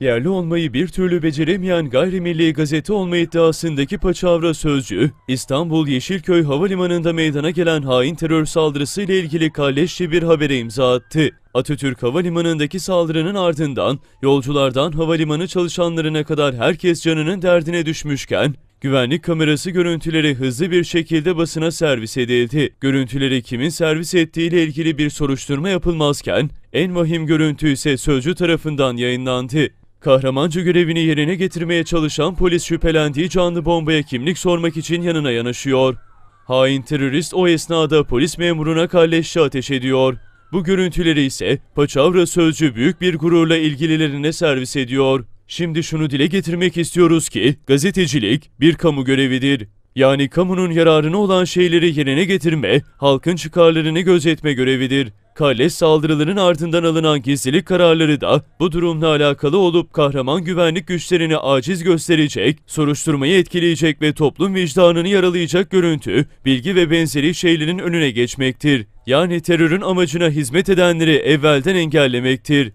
Yerli olmayı bir türlü beceremeyen gayrimilli gazete olma iddiasındaki paçavra sözcü, İstanbul Yeşilköy Havalimanı'nda meydana gelen hain terör saldırısı ile ilgili kalleşçi bir habere imza attı. Atatürk Havalimanı'ndaki saldırının ardından yolculardan havalimanı çalışanlarına kadar herkes canının derdine düşmüşken, Güvenlik kamerası görüntüleri hızlı bir şekilde basına servis edildi. Görüntüleri kimin servis ettiği ile ilgili bir soruşturma yapılmazken en vahim görüntü ise sözcü tarafından yayınlandı. Kahramanca görevini yerine getirmeye çalışan polis şüphelendiği canlı bombaya kimlik sormak için yanına yanaşıyor. Hain terörist o esnada polis memuruna kalleşçe ateş ediyor. Bu görüntüleri ise Paçavra Sözcü büyük bir gururla ilgililerine servis ediyor. Şimdi şunu dile getirmek istiyoruz ki gazetecilik bir kamu görevidir. Yani kamunun yararına olan şeyleri yerine getirme, halkın çıkarlarını gözetme görevidir. Kale saldırılarının ardından alınan gizlilik kararları da bu durumla alakalı olup kahraman güvenlik güçlerini aciz gösterecek, soruşturmayı etkileyecek ve toplum vicdanını yaralayacak görüntü, bilgi ve benzeri şeylerin önüne geçmektir. Yani terörün amacına hizmet edenleri evvelden engellemektir.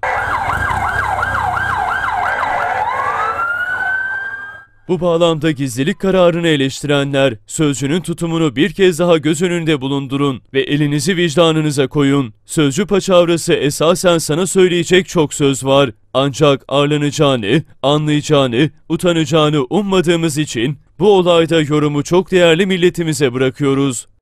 Bu bağlamda gizlilik kararını eleştirenler sözcünün tutumunu bir kez daha göz önünde bulundurun ve elinizi vicdanınıza koyun. Sözcü paçavrası esasen sana söyleyecek çok söz var. Ancak ağırlanacağını, anlayacağını, utanacağını ummadığımız için bu olayda yorumu çok değerli milletimize bırakıyoruz.